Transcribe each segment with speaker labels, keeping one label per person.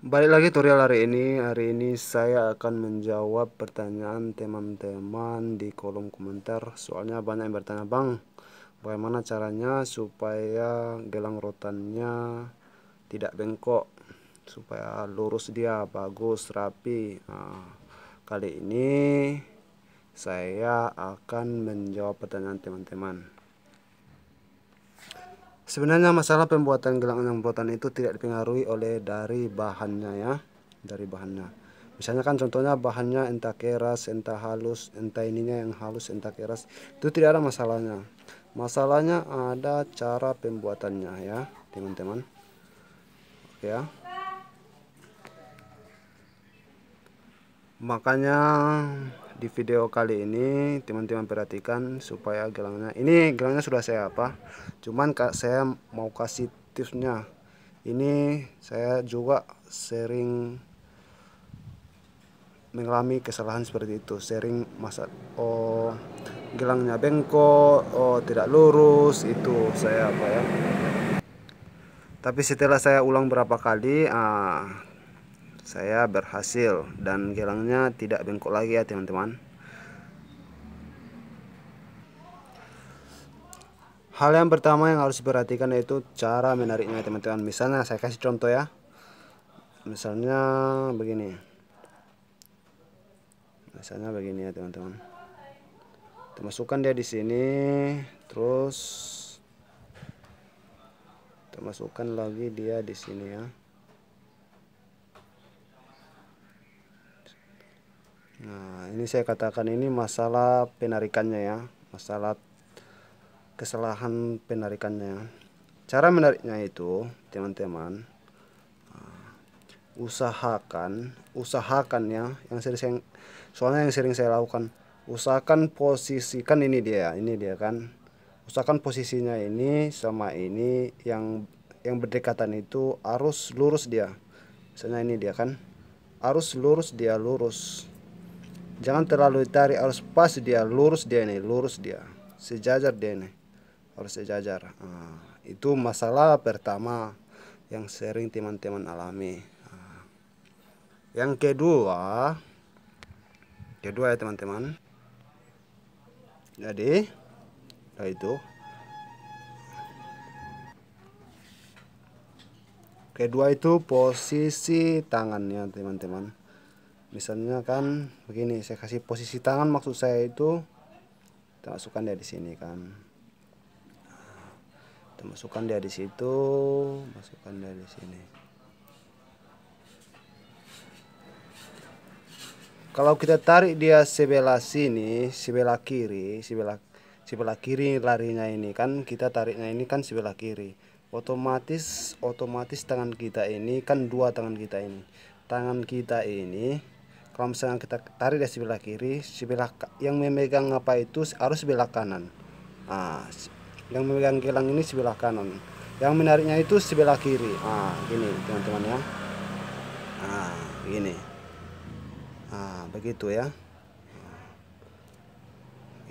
Speaker 1: Balik lagi tutorial hari ini. Hari ini saya akan menjawab pertanyaan teman-teman di kolom komentar. Soalnya banyak yang bertanya, "Bang, bagaimana caranya supaya gelang rotannya tidak bengkok, supaya lurus dia, bagus, rapi?" Nah, kali ini saya akan menjawab pertanyaan teman-teman. Sebenarnya masalah pembuatan gelang enam buatan itu tidak dipengaruhi oleh dari bahannya ya, dari bahannya. Misalnya kan contohnya bahannya entah keras, entah halus, entah ininya yang halus, entah keras, itu tidak ada masalahnya. Masalahnya ada cara pembuatannya ya, teman-teman. Oke ya. Makanya di video kali ini teman-teman perhatikan supaya gelangnya ini gelangnya sudah saya apa cuman kak saya mau kasih tipsnya ini saya juga sering mengalami kesalahan seperti itu sering masa oh gelangnya bengkok oh tidak lurus itu saya apa ya tapi setelah saya ulang berapa kali ah saya berhasil dan gelangnya tidak bengkok lagi ya teman-teman hal yang pertama yang harus diperhatikan yaitu cara menariknya teman-teman misalnya saya kasih contoh ya misalnya begini misalnya begini ya teman-teman masukkan dia di sini terus termasukkan lagi dia di sini ya Nah, ini saya katakan ini masalah penarikannya ya, masalah kesalahan penarikannya. Cara menariknya itu, teman-teman, ah, usahakan, usahakan ya, yang sering soalnya yang sering saya lakukan, usahakan posisikan ini dia, ini dia kan. Usahakan posisinya ini sama ini yang yang berdekatan itu arus lurus dia. Misalnya ini dia kan. Arus lurus dia lurus jangan terlalu tarik harus pas dia lurus dia ini lurus dia sejajar dia ini harus sejajar nah, itu masalah pertama yang sering teman-teman alami nah, yang kedua kedua ya teman-teman jadi nah itu kedua itu posisi tangannya teman-teman misalnya kan begini saya kasih posisi tangan maksud saya itu kita masukkan dia di sini kan kita masukkan dia di situ masukkan dia di sini kalau kita tarik dia sebelah sini sebelah kiri sebelah sebelah kiri larinya ini kan kita tariknya ini kan sebelah kiri otomatis otomatis tangan kita ini kan dua tangan kita ini tangan kita ini kalau misalnya kita tarik dari sebelah kiri sebelah yang memegang apa itu harus sebelah kanan nah, yang memegang gelang ini sebelah kanan yang menariknya itu sebelah kiri nah, gini teman-teman ya nah, gini nah, begitu ya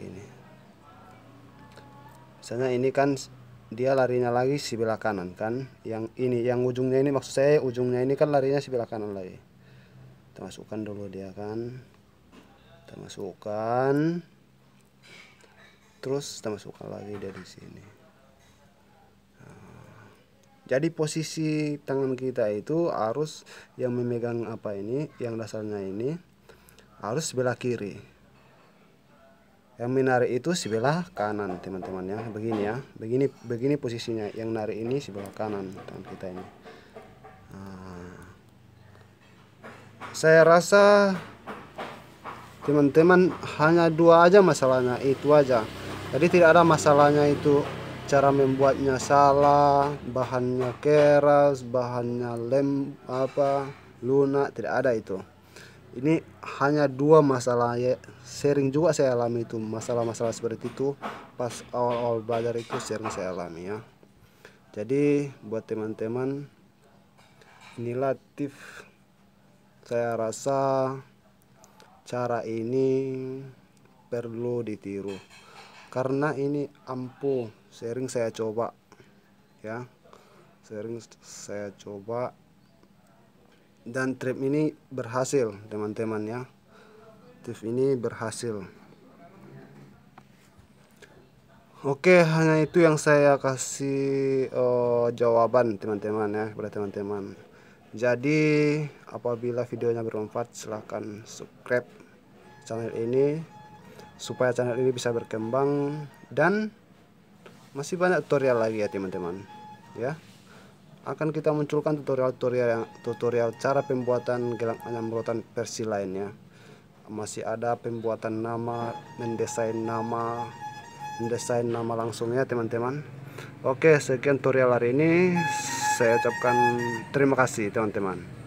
Speaker 1: gini misalnya ini kan dia larinya lagi sebelah kanan kan yang ini yang ujungnya ini maksud saya ujungnya ini kan larinya sebelah kanan lagi kita masukkan dulu dia kan kita masukkan terus kita masukkan lagi dari sini nah, jadi posisi tangan kita itu harus yang memegang apa ini yang dasarnya ini harus sebelah kiri yang menarik itu sebelah kanan teman-teman ya begini ya begini begini posisinya yang narik ini sebelah kanan tangan kita ini nah, saya rasa teman-teman hanya dua aja masalahnya itu aja jadi tidak ada masalahnya itu cara membuatnya salah bahannya keras bahannya lem apa lunak tidak ada itu ini hanya dua masalah ya sering juga saya alami itu masalah-masalah seperti itu pas awal-awal belajar itu sering saya alami ya jadi buat teman-teman inilah tips saya rasa cara ini perlu ditiru karena ini ampuh sering saya coba ya sering saya coba dan trip ini berhasil teman-teman ya trip ini berhasil Oke, hanya itu yang saya kasih uh, jawaban teman-teman ya kepada teman-teman. Jadi apabila videonya bermanfaat silahkan subscribe channel ini supaya channel ini bisa berkembang dan masih banyak tutorial lagi ya teman-teman ya akan kita munculkan tutorial-tutorial yang tutorial cara pembuatan gelang ayam rotan versi lainnya masih ada pembuatan nama mendesain nama mendesain nama langsung ya teman-teman oke sekian tutorial hari ini saya ucapkan terima kasih teman-teman